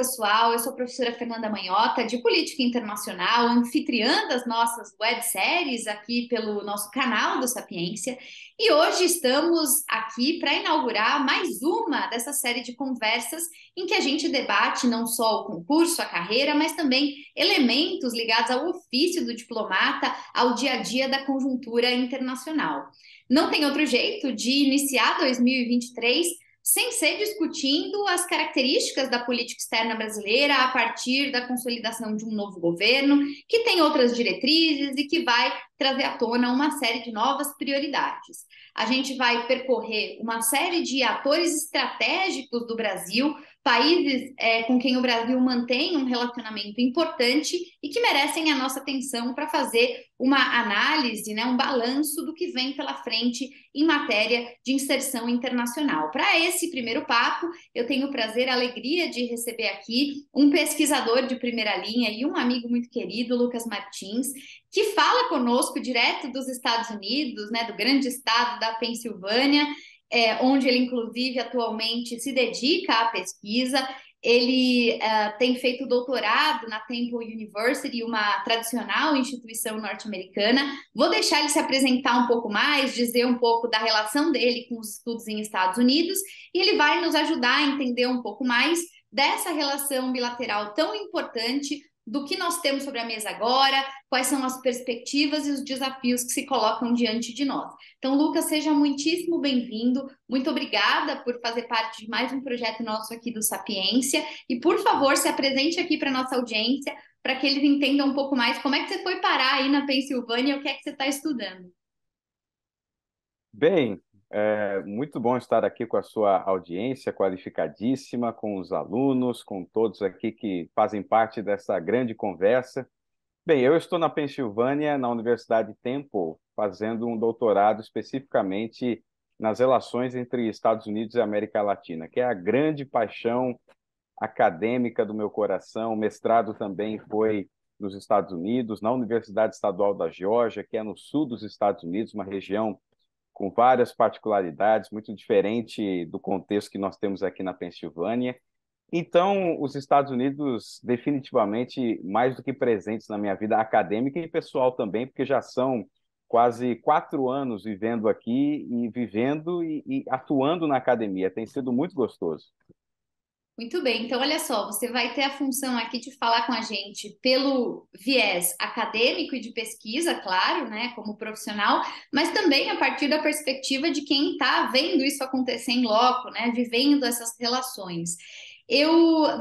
pessoal. Eu sou a professora Fernanda Manhota, de Política Internacional, anfitriã das nossas webséries aqui pelo nosso canal do Sapiência. E hoje estamos aqui para inaugurar mais uma dessa série de conversas em que a gente debate não só o concurso, a carreira, mas também elementos ligados ao ofício do diplomata, ao dia a dia da conjuntura internacional. Não tem outro jeito de iniciar 2023 sem ser discutindo as características da política externa brasileira a partir da consolidação de um novo governo, que tem outras diretrizes e que vai trazer à tona uma série de novas prioridades. A gente vai percorrer uma série de atores estratégicos do Brasil, países é, com quem o Brasil mantém um relacionamento importante e que merecem a nossa atenção para fazer uma análise, né, um balanço do que vem pela frente em matéria de inserção internacional. Para esse primeiro papo, eu tenho o prazer, a alegria de receber aqui um pesquisador de primeira linha e um amigo muito querido, Lucas Martins, que fala conosco direto dos Estados Unidos, né, do grande estado da Pensilvânia, é, onde ele, inclusive, atualmente se dedica à pesquisa. Ele uh, tem feito doutorado na Temple University, uma tradicional instituição norte-americana. Vou deixar ele se apresentar um pouco mais, dizer um pouco da relação dele com os estudos em Estados Unidos, e ele vai nos ajudar a entender um pouco mais dessa relação bilateral tão importante do que nós temos sobre a mesa agora, quais são as perspectivas e os desafios que se colocam diante de nós. Então, Lucas, seja muitíssimo bem-vindo. Muito obrigada por fazer parte de mais um projeto nosso aqui do Sapiência. E, por favor, se apresente aqui para a nossa audiência, para que eles entendam um pouco mais como é que você foi parar aí na Pensilvânia e o que é que você está estudando. Bem, é muito bom estar aqui com a sua audiência qualificadíssima, com os alunos, com todos aqui que fazem parte dessa grande conversa. Bem, eu estou na Pensilvânia, na Universidade Temple, fazendo um doutorado especificamente nas relações entre Estados Unidos e América Latina, que é a grande paixão acadêmica do meu coração. O mestrado também foi nos Estados Unidos, na Universidade Estadual da Geórgia, que é no sul dos Estados Unidos, uma região com várias particularidades, muito diferente do contexto que nós temos aqui na Pensilvânia. Então, os Estados Unidos, definitivamente, mais do que presentes na minha vida acadêmica e pessoal também, porque já são quase quatro anos vivendo aqui e vivendo e, e, atuando na academia. Tem sido muito gostoso. Muito bem, então olha só, você vai ter a função aqui de falar com a gente pelo viés acadêmico e de pesquisa, claro, né, como profissional, mas também a partir da perspectiva de quem está vendo isso acontecer em loco, né, vivendo essas relações. Eu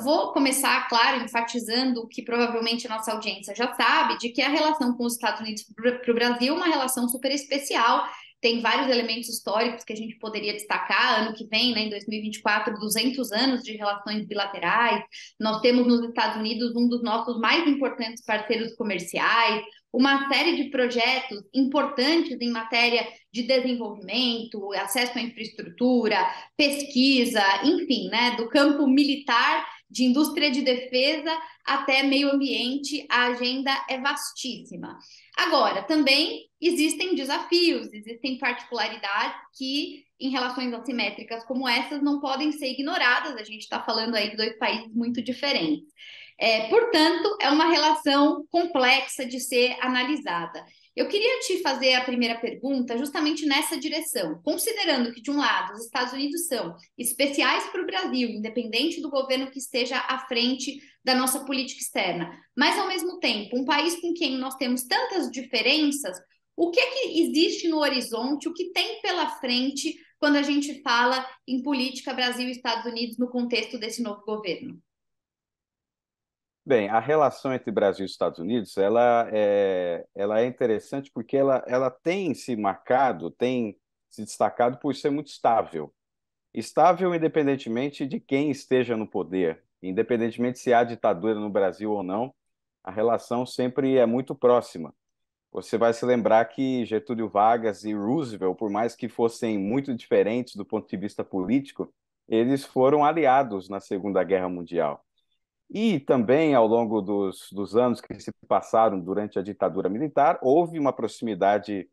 vou começar, claro, enfatizando o que provavelmente a nossa audiência já sabe, de que a relação com os Estados Unidos para o Brasil é uma relação super especial tem vários elementos históricos que a gente poderia destacar. Ano que vem, né, em 2024, 200 anos de relações bilaterais. Nós temos nos Estados Unidos um dos nossos mais importantes parceiros comerciais, uma série de projetos importantes em matéria de desenvolvimento, acesso à infraestrutura, pesquisa, enfim, né, do campo militar de indústria de defesa até meio ambiente, a agenda é vastíssima. Agora, também existem desafios, existem particularidades que, em relações assimétricas como essas, não podem ser ignoradas. A gente está falando aí de dois países muito diferentes. É, portanto, é uma relação complexa de ser analisada. Eu queria te fazer a primeira pergunta justamente nessa direção, considerando que, de um lado, os Estados Unidos são especiais para o Brasil, independente do governo que esteja à frente da nossa política externa, mas, ao mesmo tempo, um país com quem nós temos tantas diferenças, o que, é que existe no horizonte, o que tem pela frente quando a gente fala em política Brasil Estados Unidos no contexto desse novo governo? Bem, a relação entre Brasil e Estados Unidos ela é, ela é interessante porque ela, ela tem se marcado, tem se destacado por ser muito estável. Estável independentemente de quem esteja no poder, independentemente se há ditadura no Brasil ou não, a relação sempre é muito próxima. Você vai se lembrar que Getúlio Vargas e Roosevelt, por mais que fossem muito diferentes do ponto de vista político, eles foram aliados na Segunda Guerra Mundial. E também, ao longo dos, dos anos que se passaram durante a ditadura militar, houve uma proximidade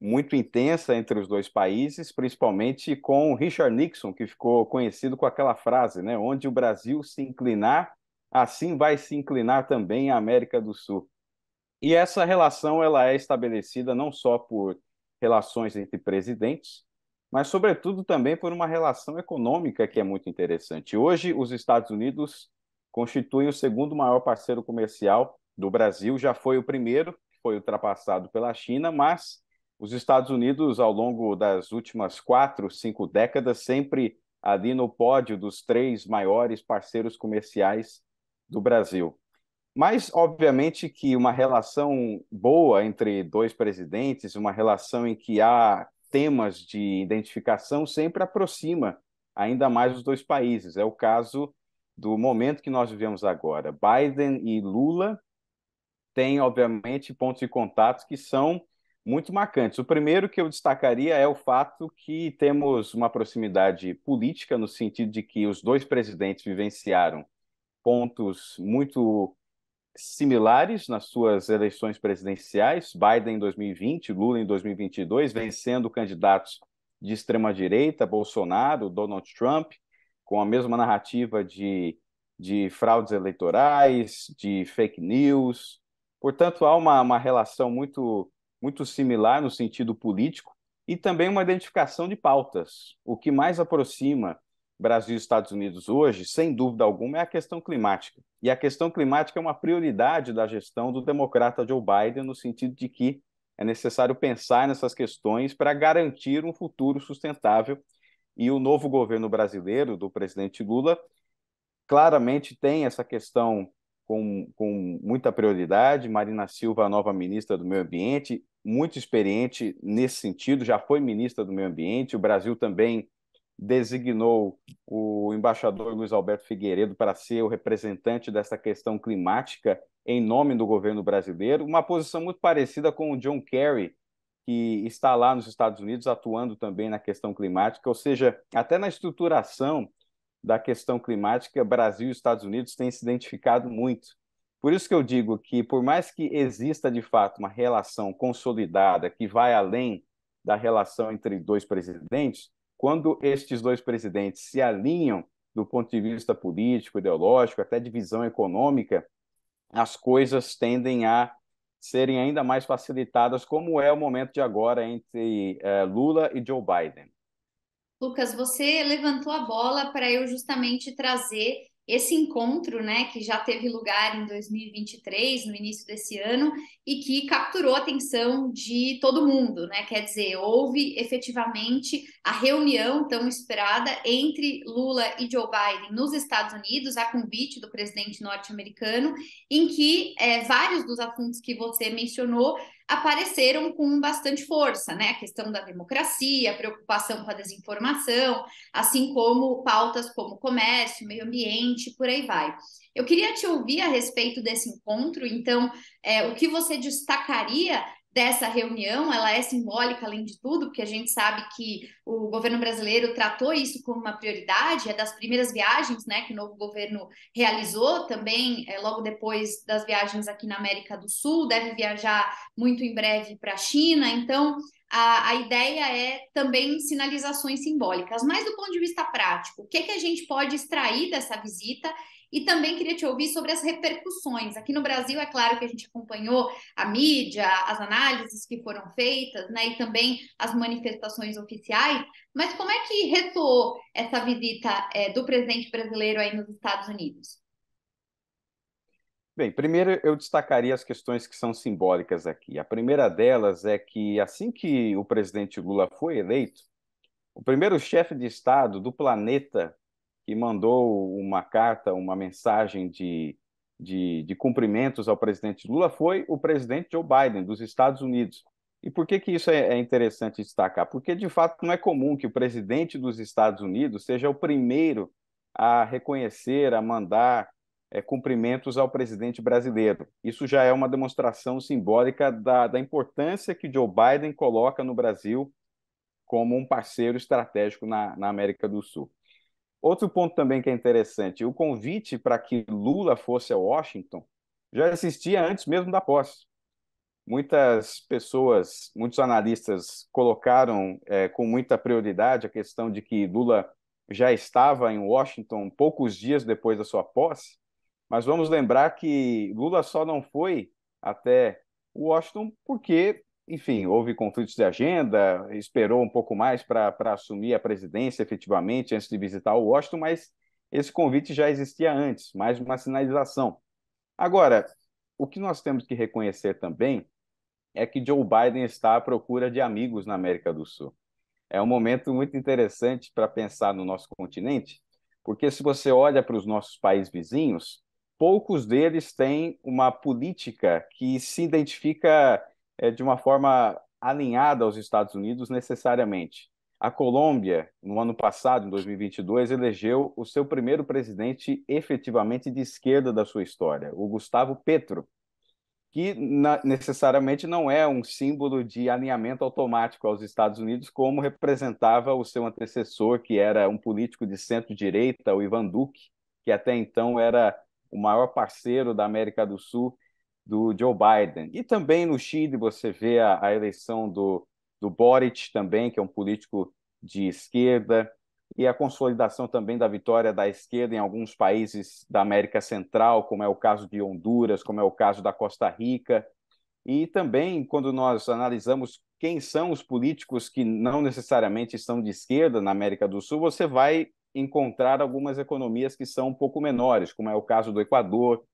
muito intensa entre os dois países, principalmente com Richard Nixon, que ficou conhecido com aquela frase, né? Onde o Brasil se inclinar, assim vai se inclinar também a América do Sul. E essa relação ela é estabelecida não só por relações entre presidentes, mas sobretudo também por uma relação econômica que é muito interessante. Hoje os Estados Unidos constitui o segundo maior parceiro comercial do Brasil, já foi o primeiro, foi ultrapassado pela China, mas os Estados Unidos, ao longo das últimas quatro, cinco décadas, sempre ali no pódio dos três maiores parceiros comerciais do Brasil. Mas, obviamente, que uma relação boa entre dois presidentes, uma relação em que há temas de identificação, sempre aproxima ainda mais os dois países. É o caso do momento que nós vivemos agora. Biden e Lula têm, obviamente, pontos de contato que são muito marcantes. O primeiro que eu destacaria é o fato que temos uma proximidade política, no sentido de que os dois presidentes vivenciaram pontos muito similares nas suas eleições presidenciais, Biden em 2020, Lula em 2022, vencendo candidatos de extrema direita, Bolsonaro, Donald Trump, com a mesma narrativa de, de fraudes eleitorais, de fake news. Portanto, há uma, uma relação muito, muito similar no sentido político e também uma identificação de pautas. O que mais aproxima Brasil e Estados Unidos hoje, sem dúvida alguma, é a questão climática. E a questão climática é uma prioridade da gestão do democrata Joe Biden, no sentido de que é necessário pensar nessas questões para garantir um futuro sustentável e o novo governo brasileiro, do presidente Lula, claramente tem essa questão com, com muita prioridade. Marina Silva, a nova ministra do Meio Ambiente, muito experiente nesse sentido, já foi ministra do Meio Ambiente. O Brasil também designou o embaixador Luiz Alberto Figueiredo para ser o representante dessa questão climática em nome do governo brasileiro, uma posição muito parecida com o John Kerry, que está lá nos Estados Unidos atuando também na questão climática, ou seja, até na estruturação da questão climática, Brasil e Estados Unidos têm se identificado muito. Por isso que eu digo que, por mais que exista de fato uma relação consolidada que vai além da relação entre dois presidentes, quando estes dois presidentes se alinham do ponto de vista político, ideológico, até de visão econômica, as coisas tendem a serem ainda mais facilitadas, como é o momento de agora entre é, Lula e Joe Biden. Lucas, você levantou a bola para eu justamente trazer esse encontro, né, que já teve lugar em 2023, no início desse ano, e que capturou a atenção de todo mundo, né? Quer dizer, houve efetivamente a reunião tão esperada entre Lula e Joe Biden nos Estados Unidos, a convite do presidente norte-americano, em que é, vários dos assuntos que você mencionou apareceram com bastante força, né? A questão da democracia, a preocupação com a desinformação, assim como pautas como comércio, meio ambiente, por aí vai. Eu queria te ouvir a respeito desse encontro, então, é, o que você destacaria dessa reunião, ela é simbólica além de tudo, porque a gente sabe que o governo brasileiro tratou isso como uma prioridade, é das primeiras viagens, né, que o novo governo realizou, também é, logo depois das viagens aqui na América do Sul, deve viajar muito em breve para a China, então a, a, ideia é também sinalizações simbólicas, mas do ponto de vista prático, o que, que a gente pode extrair dessa visita e também queria te ouvir sobre as repercussões. Aqui no Brasil, é claro que a gente acompanhou a mídia, as análises que foram feitas, né, e também as manifestações oficiais, mas como é que ressoou essa visita é, do presidente brasileiro aí nos Estados Unidos? Bem, primeiro eu destacaria as questões que são simbólicas aqui. A primeira delas é que, assim que o presidente Lula foi eleito, o primeiro chefe de Estado do planeta que mandou uma carta, uma mensagem de, de, de, cumprimentos ao presidente Lula foi o presidente Joe Biden, dos Estados Unidos. E por que, que isso é, é, interessante destacar? Porque, de fato, não é comum que o presidente dos Estados Unidos seja o primeiro a reconhecer, a mandar é, cumprimentos ao presidente brasileiro. Isso já é uma demonstração simbólica da, da importância que Joe Biden coloca no Brasil como um parceiro estratégico na, na América do Sul. Outro ponto também que é interessante: o convite para que Lula fosse a Washington já existia antes mesmo da posse. Muitas pessoas, muitos analistas colocaram é, com muita prioridade a questão de que Lula já estava em Washington poucos dias depois da sua posse, mas vamos lembrar que Lula só não foi até Washington porque enfim, houve conflitos de agenda, esperou um pouco mais para assumir a presidência efetivamente antes de visitar o Washington, mas esse convite já existia antes, mais uma sinalização. Agora, o que nós temos que reconhecer também é que Joe Biden está à procura de amigos na América do Sul. É um momento muito interessante para pensar no nosso continente, porque se você olha para os nossos países vizinhos, poucos deles têm uma política que se identifica é, de uma forma alinhada aos Estados Unidos necessariamente. A Colômbia, no ano passado, em 2022, elegeu o seu primeiro presidente efetivamente de esquerda da sua história, o Gustavo Petro, que na, necessariamente não é um símbolo de alinhamento automático aos Estados Unidos, como representava o seu antecessor, que era um político de centro-direita, o Ivan Duque, que até então era o maior parceiro da América do Sul do Joe Biden. E também no Chile você vê a, a eleição do, do Boric também, que é um político de esquerda, e a consolidação também da vitória da esquerda em alguns países da América Central, como é o caso de Honduras, como é o caso da Costa Rica. E também, quando nós analisamos quem são os políticos que não necessariamente estão de esquerda na América do Sul, você vai encontrar algumas economias que são um pouco menores, como é o caso do Equador,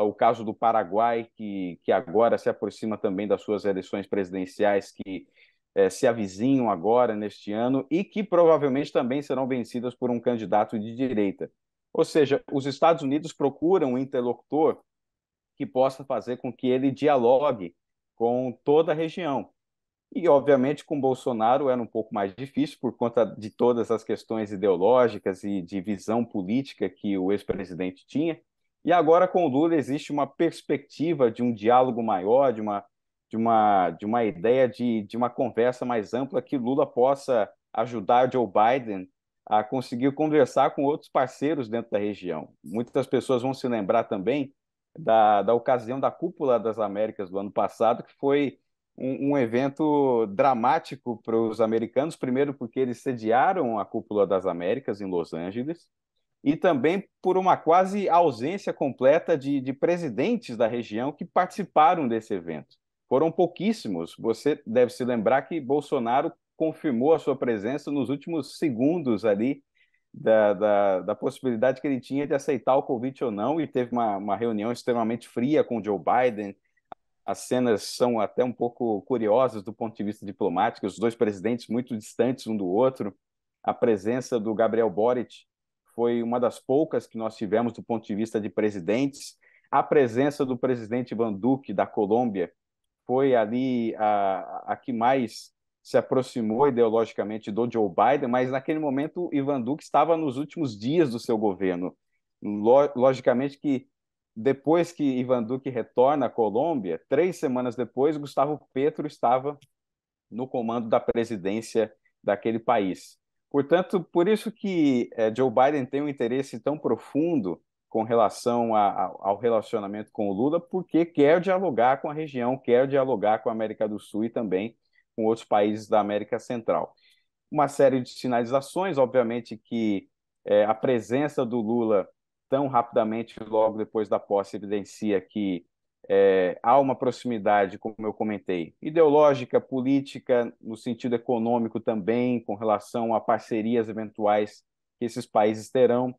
o caso do Paraguai, que, que agora se aproxima também das suas eleições presidenciais, que eh, se avizinham agora neste ano e que provavelmente também serão vencidas por um candidato de direita. Ou seja, os Estados Unidos procuram um interlocutor que possa fazer com que ele dialogue com toda a região. E, obviamente, com Bolsonaro era um pouco mais difícil por conta de todas as questões ideológicas e de visão política que o ex-presidente tinha. E agora com o Lula existe uma perspectiva de um diálogo maior, de uma, de uma, de uma ideia de, de uma conversa mais ampla que Lula possa ajudar Joe Biden a conseguir conversar com outros parceiros dentro da região. Muitas pessoas vão se lembrar também da, da ocasião da Cúpula das Américas do ano passado, que foi um, um evento dramático para os americanos, primeiro porque eles sediaram a Cúpula das Américas em Los Angeles, e também por uma quase ausência completa de, de presidentes da região que participaram desse evento. Foram pouquíssimos. Você deve se lembrar que Bolsonaro confirmou a sua presença nos últimos segundos ali da, da, da, possibilidade que ele tinha de aceitar o convite ou não, e teve uma, uma reunião extremamente fria com Joe Biden. As cenas são até um pouco curiosas do ponto de vista diplomático, os dois presidentes muito distantes um do outro. A presença do Gabriel Boric foi uma das poucas que nós tivemos do ponto de vista de presidentes. A presença do presidente Van Duque da Colômbia foi ali a, a que mais se aproximou ideologicamente do Joe Biden, mas naquele momento o Ivan Duque estava nos últimos dias do seu governo. Logicamente que depois que Ivan Duque retorna à Colômbia, três semanas depois, Gustavo Petro estava no comando da presidência daquele país. Portanto, por isso que é, Joe Biden tem um interesse tão profundo com relação a, a, ao relacionamento com o Lula, porque quer dialogar com a região, quer dialogar com a América do Sul e também com outros países da América Central. Uma série de sinalizações, obviamente, que é, a presença do Lula tão rapidamente logo depois da posse evidencia que é, há uma proximidade, como eu comentei, ideológica, política, no sentido econômico também, com relação a parcerias eventuais que esses países terão.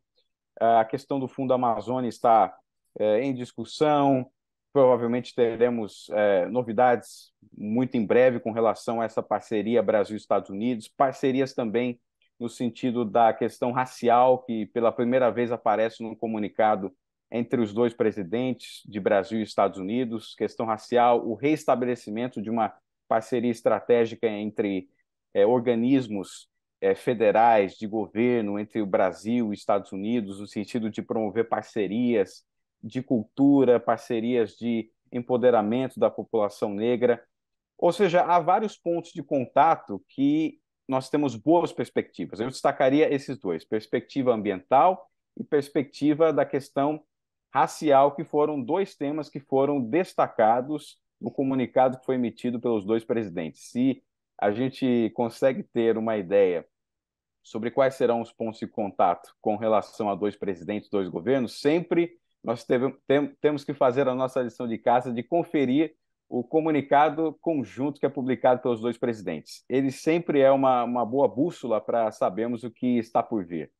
A questão do Fundo Amazônia está é, em discussão, provavelmente teremos é, novidades muito em breve com relação a essa parceria Brasil-Estados Unidos, parcerias também no sentido da questão racial, que pela primeira vez aparece num comunicado entre os dois presidentes de Brasil e Estados Unidos, questão racial, o reestabelecimento de uma parceria estratégica entre é, organismos é, federais de governo entre o Brasil e Estados Unidos, no sentido de promover parcerias de cultura, parcerias de empoderamento da população negra. Ou seja, há vários pontos de contato que nós temos boas perspectivas. Eu destacaria esses dois: perspectiva ambiental e perspectiva da questão racial, que foram dois temas que foram destacados no comunicado que foi emitido pelos dois presidentes. Se a gente consegue ter uma ideia sobre quais serão os pontos de contato com relação a dois presidentes, dois governos, sempre nós teve, tem, temos que fazer a nossa lição de casa de conferir o comunicado conjunto que é publicado pelos dois presidentes. Ele sempre é uma, uma boa bússola para sabermos o que está por vir.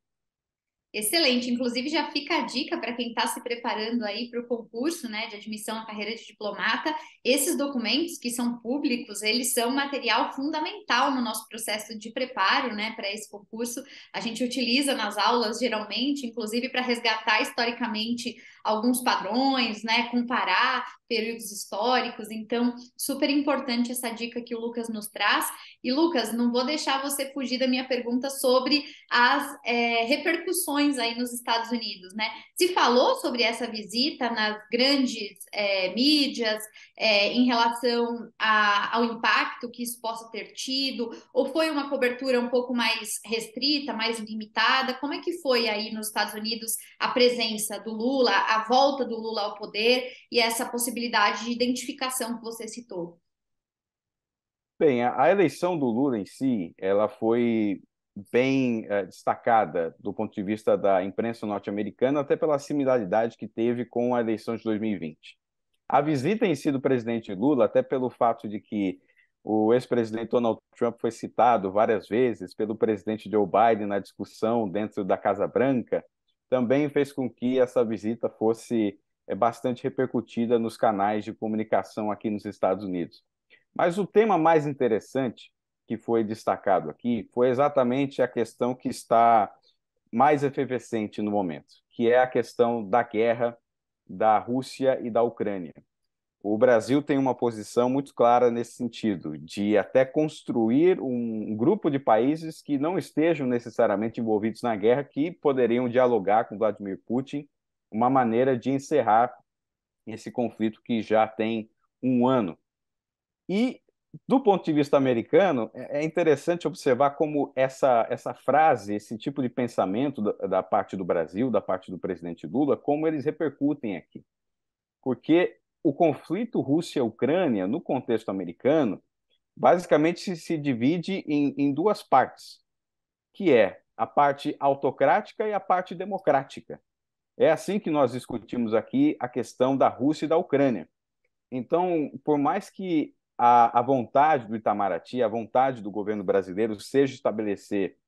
Excelente. Inclusive, já fica a dica para quem está se preparando aí para o concurso né, de admissão à carreira de diplomata. Esses documentos que são públicos, eles são material fundamental no nosso processo de preparo né, para esse concurso. A gente utiliza nas aulas, geralmente, inclusive para resgatar historicamente alguns padrões, né? Comparar períodos históricos. Então, super importante essa dica que o Lucas nos traz. E, Lucas, não vou deixar você fugir da minha pergunta sobre as é, repercussões aí nos Estados Unidos, né? Se falou sobre essa visita nas grandes é, mídias é, em relação a, ao impacto que isso possa ter tido, ou foi uma cobertura um pouco mais restrita, mais limitada? Como é que foi aí nos Estados Unidos a presença do Lula, a volta do Lula ao poder e essa possibilidade de identificação que você citou? Bem, a, a eleição do Lula em si, ela foi bem uh, destacada do ponto de vista da imprensa norte-americana, até pela similaridade que teve com a eleição de 2020. A visita em si do presidente Lula, até pelo fato de que o ex-presidente Donald Trump foi citado várias vezes pelo presidente Joe Biden na discussão dentro da Casa Branca, também fez com que essa visita fosse eh, bastante repercutida nos canais de comunicação aqui nos Estados Unidos. Mas o tema mais interessante que foi destacado aqui foi exatamente a questão que está mais efervescente no momento, que é a questão da guerra da Rússia e da Ucrânia. O Brasil tem uma posição muito clara nesse sentido, de até construir um grupo de países que não estejam necessariamente envolvidos na guerra, que poderiam dialogar com Vladimir Putin, uma maneira de encerrar esse conflito que já tem um ano. E, do ponto de vista americano, é, é interessante observar como essa, essa frase, esse tipo de pensamento da, da parte do Brasil, da parte do presidente Lula, como eles repercutem aqui. Porque o conflito Rússia-Ucrânia, no contexto americano, basicamente se divide em, em duas partes, que é a parte autocrática e a parte democrática. É assim que nós discutimos aqui a questão da Rússia e da Ucrânia. Então, por mais que a, a vontade do Itamaraty, a vontade do governo brasileiro seja estabelecer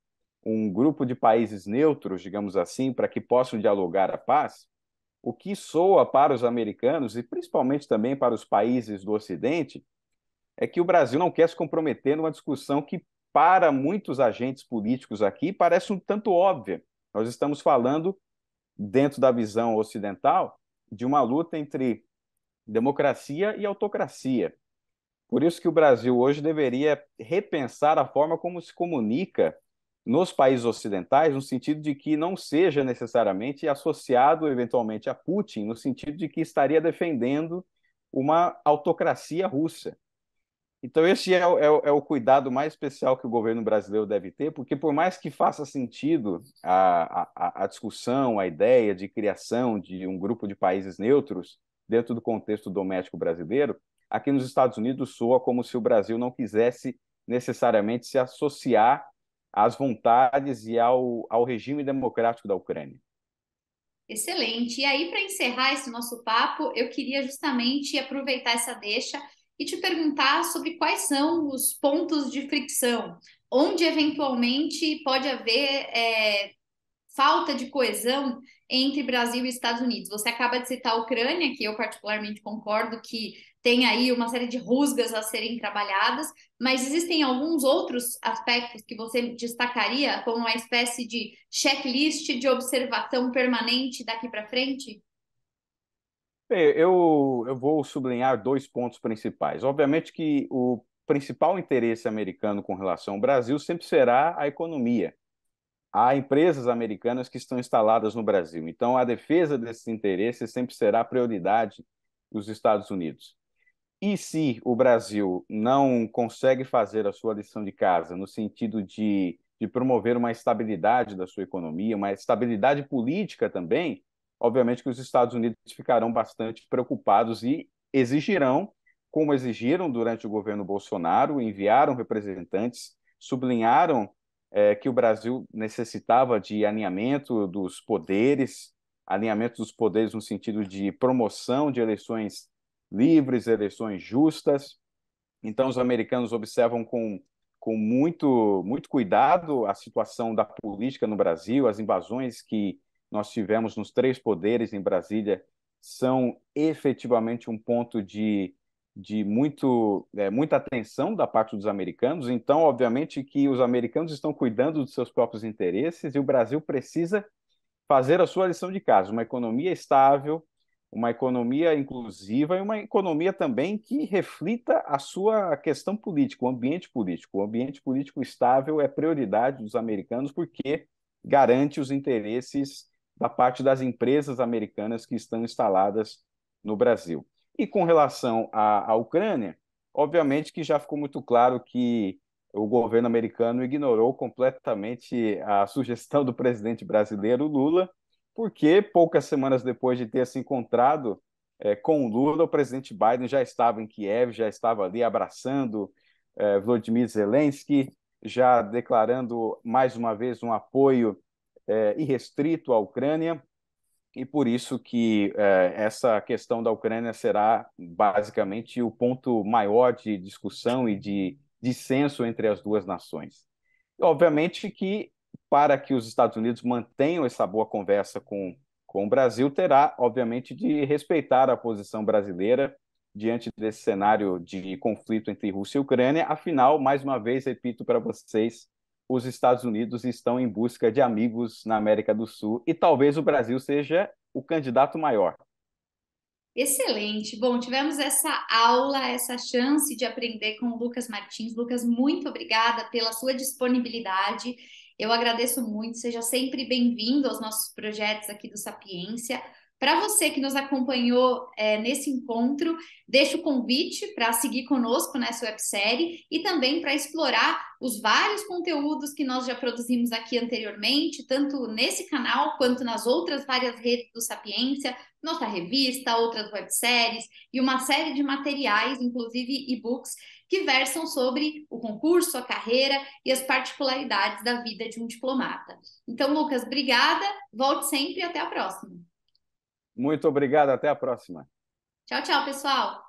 um grupo de países neutros, digamos assim, para que possam dialogar a paz, o que soa para os americanos e principalmente também para os países do Ocidente é que o Brasil não quer se comprometer numa discussão que, para muitos agentes políticos aqui, parece um tanto óbvia. Nós estamos falando, dentro da visão ocidental, de uma luta entre democracia e autocracia. Por isso que o Brasil hoje deveria repensar a forma como se comunica nos países ocidentais, no sentido de que não seja necessariamente associado eventualmente a Putin, no sentido de que estaria defendendo uma autocracia russa. Então, esse é, é, é o cuidado mais especial que o governo brasileiro deve ter, porque, por mais que faça sentido a, a, a discussão, a ideia de criação de um grupo de países neutros dentro do contexto doméstico brasileiro, aqui nos Estados Unidos soa como se o Brasil não quisesse necessariamente se associar às vontades e ao, ao regime democrático da Ucrânia. Excelente. E aí, para encerrar esse nosso papo, eu queria justamente aproveitar essa deixa e te perguntar sobre quais são os pontos de fricção, onde eventualmente pode haver é, falta de coesão entre Brasil e Estados Unidos. Você acaba de citar a Ucrânia, que eu particularmente concordo que tem aí uma série de rusgas a serem trabalhadas, mas existem alguns outros aspectos que você destacaria como uma espécie de checklist de observação permanente daqui para frente? Bem, eu, eu vou sublinhar dois pontos principais. Obviamente que o principal interesse americano com relação ao Brasil sempre será a economia há empresas americanas que estão instaladas no Brasil. Então, a defesa desses interesses sempre será prioridade dos Estados Unidos. E se o Brasil não consegue fazer a sua lição de casa no sentido de, de promover uma estabilidade da sua economia, uma estabilidade política também, obviamente que os Estados Unidos ficarão bastante preocupados e exigirão, como exigiram durante o governo Bolsonaro, enviaram representantes, sublinharam é, que o Brasil necessitava de alinhamento dos poderes, alinhamento dos poderes no sentido de promoção de eleições livres, eleições justas. Então, os americanos observam com, com muito, muito cuidado a situação da política no Brasil, as invasões que nós tivemos nos três poderes em Brasília são efetivamente um ponto de de muito, é, muita atenção da parte dos americanos. Então, obviamente, que os americanos estão cuidando dos seus próprios interesses e o Brasil precisa fazer a sua lição de casa. Uma economia estável, uma economia inclusiva e uma economia também que reflita a sua questão política, o ambiente político. O ambiente político estável é prioridade dos americanos porque garante os interesses da parte das empresas americanas que estão instaladas no Brasil. E com relação à, à Ucrânia, obviamente que já ficou muito claro que o governo americano ignorou completamente a sugestão do presidente brasileiro Lula, porque poucas semanas depois de ter se encontrado é, com Lula, o presidente Biden já estava em Kiev, já estava ali abraçando é, Vladimir Zelensky, já declarando mais uma vez um apoio é, irrestrito à Ucrânia e por isso que é, essa questão da Ucrânia será basicamente o ponto maior de discussão e de dissenso entre as duas nações. Obviamente que para que os Estados Unidos mantenham essa boa conversa com, com o Brasil, terá, obviamente, de respeitar a posição brasileira diante desse cenário de conflito entre Rússia e Ucrânia. Afinal, mais uma vez, repito para vocês, os Estados Unidos estão em busca de amigos na América do Sul e talvez o Brasil seja o candidato maior. Excelente. Bom, tivemos essa aula, essa chance de aprender com o Lucas Martins. Lucas, muito obrigada pela sua disponibilidade. Eu agradeço muito. Seja sempre bem-vindo aos nossos projetos aqui do Sapiência. Para você que nos acompanhou é, nesse encontro, deixo o convite para seguir conosco nessa websérie e também para explorar os vários conteúdos que nós já produzimos aqui anteriormente, tanto nesse canal quanto nas outras várias redes do Sapiência, nossa revista, outras webséries e uma série de materiais, inclusive e-books, que versam sobre o concurso, a carreira e as particularidades da vida de um diplomata. Então, Lucas, obrigada, volte sempre e até a próxima. Muito obrigado, até a próxima. Tchau, tchau, pessoal.